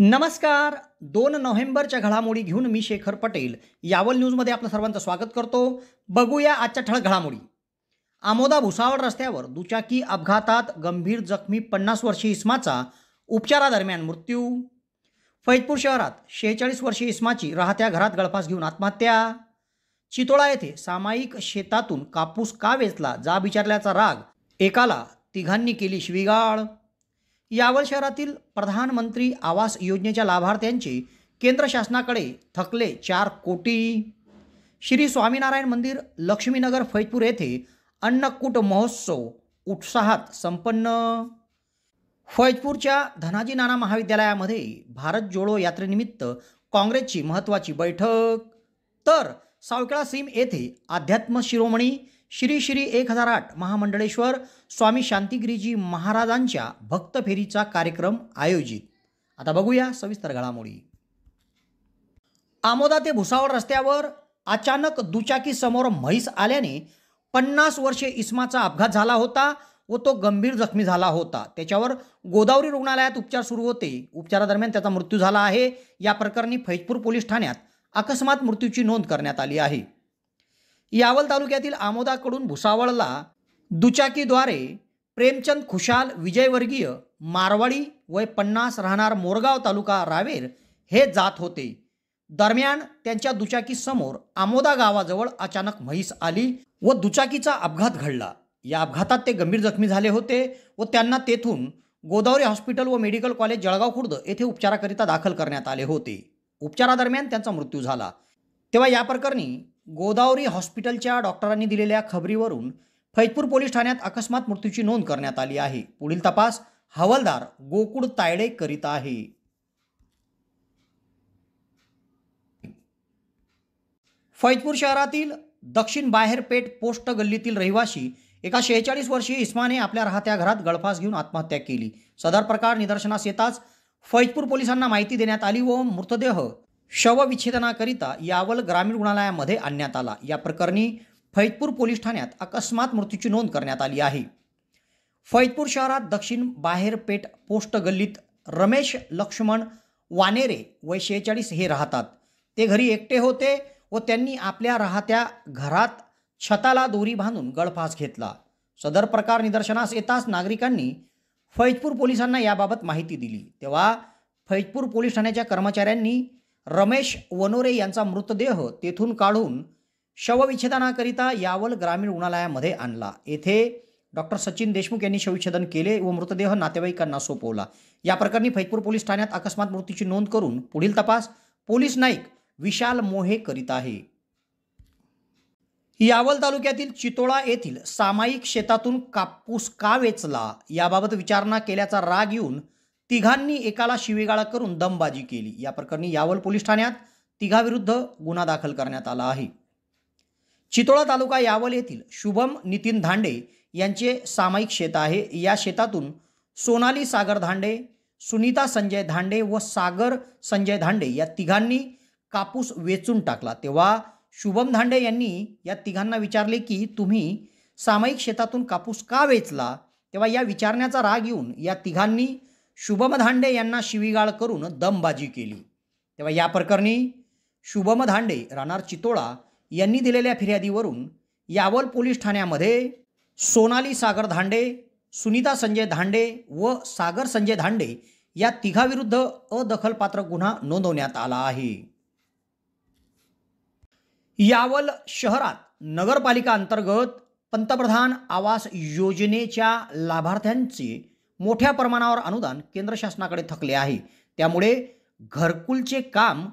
नमस्कार दोन नोव्हेंबरच्या घडामोडी घेऊन मी शेखर पटेल यावल न्यूजमध्ये आपलं सर्वांचं स्वागत करतो बघूया आजच्या ठळक घडामोडी आमोदा भुसावळ रस्त्यावर दुचाकी अपघातात गंभीर जखमी पन्नास वर्षीय इस्माचा उपचारादरम्यान मृत्यू फैजपूर शहरात शेहेचाळीस वर्षीय इस्माची राहत्या घरात गळफास घेऊन आत्महत्या चितोळा येथे सामायिक शेतातून कापूस का वेचला जा विचारल्याचा राग एकाला तिघांनी केली शिवीगाळ यावल शहरातील प्रधानमंत्री आवास योजनेच्या लाभार्थ्यांचे केंद्र शासनाकडे थकले चार कोटी श्री स्वामीनारायण मंदिर लक्ष्मीनगर फैजपूर येथे अन्नकूट महोत्सव उत्साहात संपन्न फैजपूरच्या धनाजी नाना महाविद्यालयामध्ये भारत जोडो यात्रेनिमित्त काँग्रेसची महत्त्वाची बैठक तर सावकेळा सीम येथे अध्यात्म शिरोमणी श्री श्री एक हजार आठ महामंडळेश्वर स्वामी शांतिगिरीजी महाराजांच्या भक्त फेरीचा कार्यक्रम आयोजित आता बघूया सविस्तर घडामोडी आमोदा ते भुसावळ रस्त्यावर अचानक दुचाकीसमोर म्हैस आल्याने पन्नास वर्षे इस्माचा अपघात झाला होता व तो गंभीर जखमी झाला होता त्याच्यावर गोदावरी रुग्णालयात उपचार सुरू होते उपचारादरम्यान त्याचा मृत्यू झाला आहे या प्रकरणी फैजपूर पोलीस ठाण्यात अकस्मात मृत्यूची नोंद करण्यात आली आहे यावल तालुक्यातील आमोदाकडून भुसावळला दुचाकीद्वारे प्रेमचंद खुशाल विजयवर्गीय मारवाडी वय पन्नास राहणार मोरगाव तालुका रावेर हे जात होते दरम्यान त्यांच्या दुचाकीसमोर आमोदा गावाजवळ अचानक म्हैस आली व दुचाकीचा अपघात घडला या अपघातात ते गंभीर जखमी झाले होते व त्यांना तेथून गोदावरी हॉस्पिटल व मेडिकल कॉलेज जळगाव खुर्द येथे उपचाराकरिता दाखल करण्यात आले होते उपचारादरम्यान त्यांचा मृत्यू झाला तेव्हा या प्रकरणी गोदावरी हॉस्पिटलच्या डॉक्टरांनी दिलेल्या खबरीवरून फैजपूर पोलीस ठाण्यात अकस्मात मृत्यूची नोंद करण्यात आली आहे पुढील तपास हवालदार गोकुळ तायडे करीत आहे फैजपूर शहरातील दक्षिण बाहेरपेठ पोस्ट गल्लीतील रहिवाशी एका शेहेचाळीस वर्षीय इस्माने आपल्या राहत्या घरात गळफास घेऊन आत्महत्या केली सदर प्रकार निदर्शनास येताच फैजपूर पोलिसांना माहिती देण्यात आली व मृतदेह शवविच्छेदनाकरिता यावल ग्रामीण रुग्णालयामध्ये आणण्यात आला या प्रकरणी फैजपूर पोलीस ठाण्यात अकस्मात मृत्यूची नोंद करण्यात आली आहे फैजपूर शहरात दक्षिण बाहेरपेठ पोस्ट गल्लीत रमेश लक्ष्मण वानेरे वय शेहेचाळीस हे राहतात ते घरी एकटे होते व त्यांनी आपल्या राहत्या घरात छताला दोरी बांधून गळफास घेतला सदर प्रकार निदर्शनास येताच नागरिकांनी फैजपूर पोलिसांना याबाबत माहिती दिली तेव्हा फैजपूर पोलीस ठाण्याच्या कर्मचाऱ्यांनी रमेश वनोरे यांचा मृतदेह तेथून काढून शवविच्छेदनाकरिता यावल ग्रामीण रुग्णालयामध्ये आणला येथे डॉक्टर सचिन देशमुख यांनी शवविच्छेदन केले व मृतदेह नातेवाईकांना सोपवला या प्रकरणी फैजपूर पोलीस ठाण्यात अकस्मात मृत्यूची नोंद करून पुढील तपास पोलीस नाईक विशाल मोहे करीत आहे यावल तालुक्यातील चितोळा येथील सामायिक शेतातून कापूस का वेचला याबाबत विचारणा केल्याचा राग येऊन तिघांनी एकाला शिवेगाळा करून दमबाजी केली या प्रकरणी यावल पोलीस ठाण्यात तिघाविरुद्ध गुन्हा दाखल करण्यात आला आहे चितोळा तालुका यावल येथील शुभम नितीन धांडे यांचे सामायिक शेत आहे या शेतातून सोनाली सागर धांडे सुनीता संजय धांडे व सागर संजय धांडे या तिघांनी कापूस वेचून टाकला तेव्हा शुभम धांडे यांनी या तिघांना विचारले की तुम्ही सामायिक शेतातून कापूस का वेचला तेव्हा या विचारण्याचा राग येऊन या तिघांनी शुभम धांडे यांना शिवीगाळ करून दमबाजी केली तेव्हा या प्रकरणी शुभम धांडे राहणार चितोळा यांनी दिलेल्या फिर्यादीवरून यावल पोलीस ठाण्यामध्ये सोनाली सागर धांडे सुनीता संजय धांडे व सागर संजय धांडे या तिघाविरुद्ध अदखलपात्र गुन्हा नोंदवण्यात आला आहे यावल शहरात नगरपालिका अंतर्गत पंतप्रधान आवास योजनेच्या लाभार्थ्यांचे मोठ्या प्रमाणावर अनुदान केंद्र शासनाकडे थकले आहे त्यामुळे घरकुलचे काम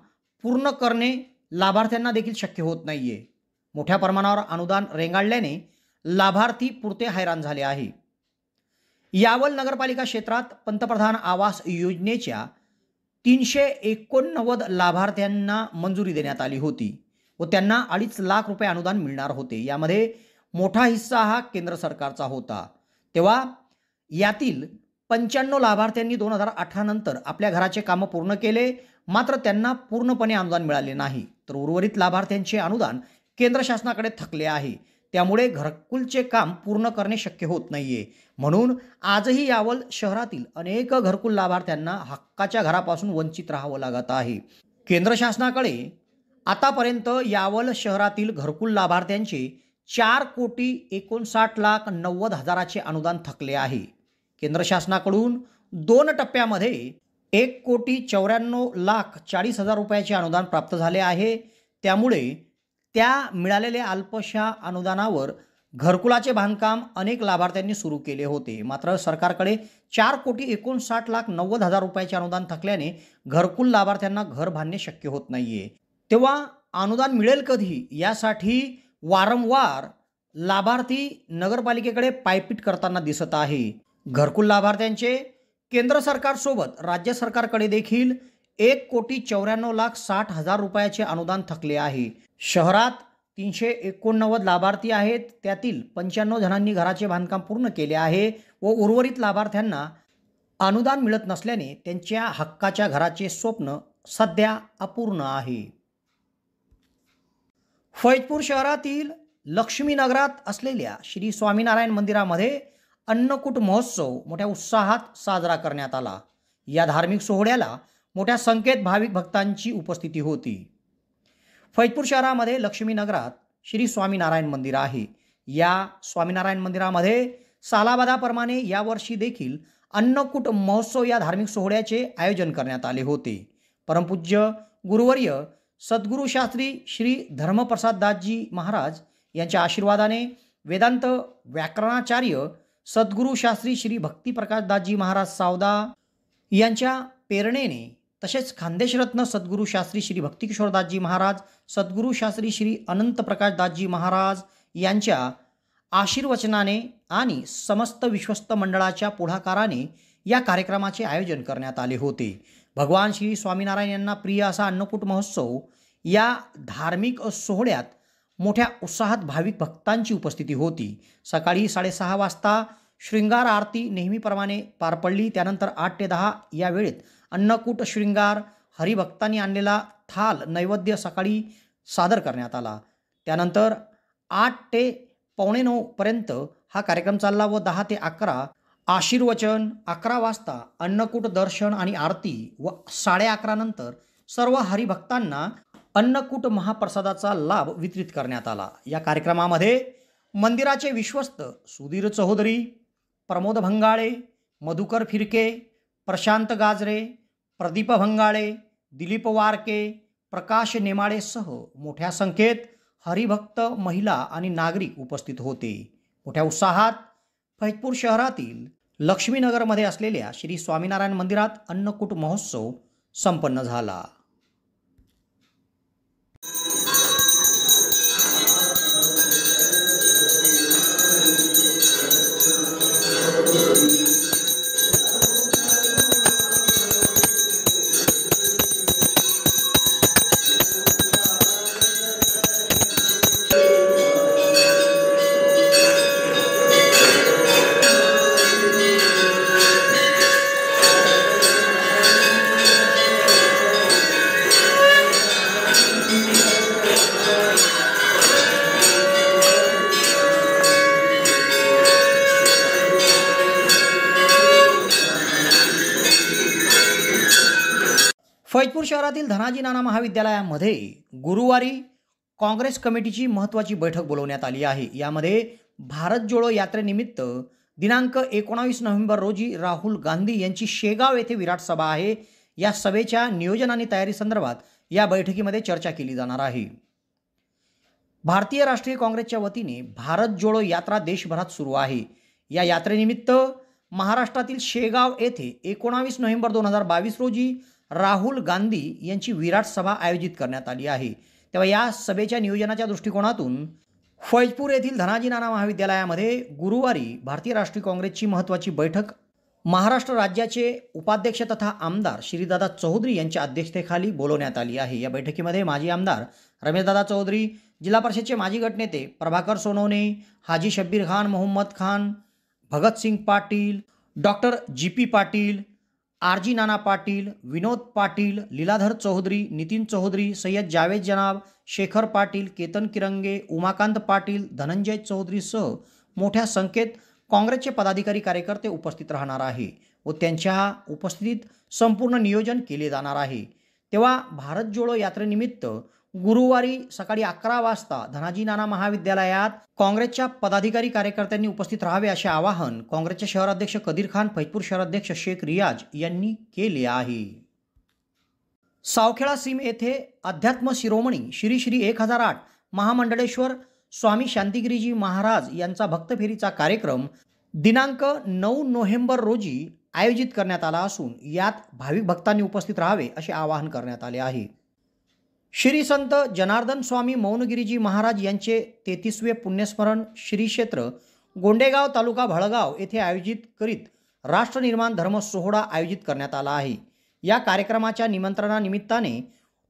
पूर्ण करणे लाभार्थ्यांना देखील शक्य होत नाही आहे मोठ्या प्रमाणावर अनुदान रेंगाळल्याने लाभार्थी पुरते हैराण झाले आहे यावल नगरपालिका क्षेत्रात पंतप्रधान आवास योजनेच्या तीनशे एकोणनव्वद लाभार्थ्यांना मंजुरी देण्यात आली होती व त्यांना अडीच लाख रुपये अनुदान मिळणार होते यामध्ये मोठा हिस्सा हा केंद्र सरकारचा होता तेव्हा यातील पंच्याण्णव लाभार्थ्यांनी दोन हजार अठरा नंतर आपल्या घराचे कामं पूर्ण केले मात्र त्यांना पूर्णपणे अनुदान मिळाले नाही तर उर्वरित लाभार्थ्यांचे अनुदान केंद्र शासनाकडे थकले आहे त्यामुळे घरकुलचे काम पूर्ण करणे शक्य होत नाहीये म्हणून आजही यावल शहरातील अनेक घरकुल लाभार्थ्यांना हक्काच्या घरापासून वंचित राहावं लागत आहे केंद्र शासनाकडे आतापर्यंत यावल शहरातील घरकुल लाभार्थ्यांचे चार कोटी एकोणसाठ लाख नव्वद हजाराचे अनुदान थकले आहे केंद्र शासनाकडून दोन टप्प्यामध्ये एक कोटी चौऱ्याण्णव लाख चाळीस हजार रुपयाचे अनुदान प्राप्त झाले आहे त्यामुळे त्या मिळालेल्या अल्पशा अनुदानावर घरकुलाचे बांधकाम अनेक लाभार्थ्यांनी सुरू केले होते मात्र सरकारकडे चार कोटी एकोणसाठ लाख नव्वद हजार रुपयाचे अनुदान थकल्याने घरकुल लाभार्थ्यांना घर बांधणे शक्य होत नाही आहे तेव्हा अनुदान मिळेल कधी यासाठी वारंवार लाभार्थी नगरपालिकेकडे पायपीट करताना दिसत आहे घरकुल लाभार्थ्यांचे केंद्र सरकारसोबत राज्य सरकारकडे देखील एक कोटी चौऱ्याण्णव लाख साठ हजार रुपयाचे अनुदान थकले आहे शहरात तीनशे एकोणनव्वद लाभार्थी आहेत त्यातील पंच्याण्णव जणांनी घराचे बांधकाम पूर्ण केले आहे व उर्वरित लाभार्थ्यांना अनुदान मिळत नसल्याने त्यांच्या हक्काच्या घराचे स्वप्न सध्या अपूर्ण आहे फैजपूर शहरातील लक्ष्मीनगरात असलेल्या श्री स्वामीनारायण मंदिरामध्ये अन्नकूट महोत्सव मोठ्या उत्साहात साजरा करण्यात आला या धार्मिक सोहळ्याला मोठ्या संख्येत भाविक भक्तांची उपस्थिती होती फैजपूर शहरामध्ये लक्ष्मीनगरात श्री स्वामीनारायण मंदिर आहे या स्वामीनारायण मंदिरामध्ये सालाबादाप्रमाणे यावर्षी देखील अन्नकूट महोत्सव या धार्मिक सोहळ्याचे आयोजन करण्यात आले होते परमपूज्य गुरुवर्य सद्गुरुशास्त्री श्री धर्मप्रसाददासजी महाराज यांच्या आशीर्वादाने वेदांत व्याकरणाचार्य सद्गुरु शास्त्री श्री भक्ती प्रकाशदासजी महाराज सावदा यांच्या प्रेरणेने तसेच खानदेशरत्न सद्गुरु शास्त्री श्री भक्तिकिशोरदासजी महाराज सद्गुरु शास्त्री श्री अनंत प्रकाशदासजी महाराज यांच्या आशीर्वचनाने आणि समस्त विश्वस्त मंडळाच्या पुढाकाराने या कार्यक्रमाचे आयोजन करण्यात आले होते भगवान श्री स्वामीनारायण यांना प्रिय असा अन्नकूट महोत्सव या धार्मिक सोहळ्यात मोठ्या उत्साहात भाविक भक्तांची उपस्थिती होती सकाळी साडेसहा वाजता शृंगार आरती नेहमीप्रमाणे पार पडली त्यानंतर आठ ते दहा या वेळेत अन्नकूट शृंगार हरिभक्तांनी आणलेला थाल नैवेद्य सकाळी सादर करण्यात आला त्यानंतर आठ ते पावणे नऊपर्यंत हा कार्यक्रम चालला व दहा ते अकरा आशीर्वचन अकरा वाजता अन्नकूट दर्शन आणि आरती व साडे अकरानंतर सर्व हरिभक्तांना अन्नकूट महाप्रसादाचा लाभ वितरित करण्यात आला या कार्यक्रमामध्ये मंदिराचे विश्वस्त सुधीर चौधरी प्रमोद भंगाळे मधुकर फिरके प्रशांत गाजरे प्रदीप भंगाळे दिलीप वारके प्रकाश नेमाळेसह मोठ्या संख्येत हरिभक्त महिला आणि नागरिक उपस्थित होते मोठ्या उत्साहात फैजपूर शहरातील लक्ष्मीनगरमध्ये असलेल्या श्री स्वामीनारायण मंदिरात अन्नकूट महोत्सव संपन्न झाला फैजपूर शहरातील धनाजी नाना महाविद्यालयामध्ये गुरुवारी काँग्रेस कमिटीची महत्त्वाची बैठक बोलवण्यात आली आहे यामध्ये भारत जोडो यात्रेनिमित्त दिनांक एकोणावीस नोव्हेंबर रोजी राहुल गांधी यांची शेगाव येथे विराट सभा आहे या सभेच्या नियोजन आणि तयारीसंदर्भात या बैठकीमध्ये चर्चा केली जाणार आहे भारतीय राष्ट्रीय काँग्रेसच्या वतीने भारत जोडो यात्रा देशभरात सुरू आहे या यात्रेनिमित्त महाराष्ट्रातील शेगाव येथे एकोणावीस नोव्हेंबर दोन हजार बावीस रोजी राहुल गांधी यांची विराट सभा आयोजित करण्यात आली आहे तेव्हा या सभेच्या नियोजनाच्या दृष्टिकोनातून फैजपूर येथील धनाजी नाना महाविद्यालयामध्ये गुरुवारी भारतीय राष्ट्रीय काँग्रेसची महत्त्वाची बैठक महाराष्ट्र राज्याचे उपाध्यक्ष तथा आमदार श्रीदादा चौधरी यांच्या अध्यक्षतेखाली बोलवण्यात आली आहे या बैठकीमध्ये माजी आमदार रमेशदादा चौधरी जिल्हा परिषदचे माजी गटनेते प्रभाकर सोनवणे हाजी Shabbir Khan Mohammad Khan Bhagatsingh Patil doctor G P Patil RG Nana Patil Vinod Patil Liladhar Chaudhari Nitin Chaudhari Sayyed Javed जनाब शेखर पाटील केतन किरंगे उमाकांत पाटील धनंजय चौधरीसह मोठ्या संख्येत काँग्रेसचे पदाधिकारी कार्यकर्ते उपस्थित राहणार आहे व त्यांच्या उपस्थितीत संपूर्ण नियोजन केले जाणार आहे तेव्हा भारत जोडो यात्रेनिमित्त गुरुवारी सकाळी अकरा वाजता धनाजी नाना महाविद्यालयात काँग्रेसच्या पदाधिकारी कार्यकर्त्यांनी उपस्थित राहावे असे आवाहन काँग्रेसचे शहराध्यक्ष कदीर खान फैजपूर शहराध्यक्ष शेख रियाज यांनी केले आहे सावखेळा सीम येथे अध्यात्म शिरोमणी श्री श्री एक हजार आठ महामंडळेश्वर स्वामी शांतिगिरीजी महाराज यांचा भक्तफेरीचा कार्यक्रम दिनांक नऊ नोव्हेंबर रोजी आयोजित करण्यात आला असून यात भाविक भक्तांनी उपस्थित राहावे असे आवाहन करण्यात आले आहे श्री संत जनार्दन स्वामी मौनगिरीजी महाराज यांचे तेहतीसवे पुण्यस्मरण श्रीक्षेत्र गोंडेगाव तालुका भळगाव येथे आयोजित करीत राष्ट्रनिर्माण धर्म सोहळा आयोजित करण्यात आला आहे या कार्यक्रमाच्या निमंत्रणानिमित्ताने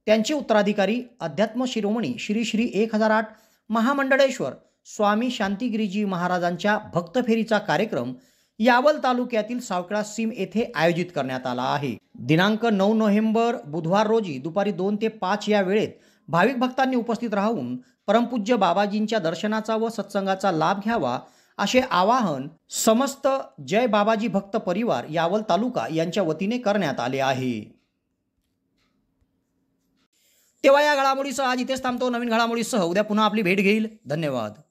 त्यांचे उत्तराधिकारी अध्यात्म शिरोमणी श्री श्री एक हजार आठ महामंडळेश्वर स्वामी शांतिगिरीजी महाराजांच्या भक्तफेरीचा कार्यक्रम यावल तालुक्यातील सावकळा सीम येथे आयोजित करण्यात आला आहे दिनांक नऊ नोव्हेंबर बुधवार रोजी दुपारी दोन ते पाच या वेळेत भाविक भक्तांनी उपस्थित राहून परमपूज्य बाबाजींच्या दर्शनाचा व सत्संगाचा लाभ घ्यावा असे आवाहन समस्त जय बाबाजी भक्त परिवार यावल तालुका यांच्या वतीने करण्यात आले आहे तेव्हा या घडामोडीसह आज इथेच थांबतो नवीन घडामोडीसह उद्या पुन्हा आपली भेट घेईल धन्यवाद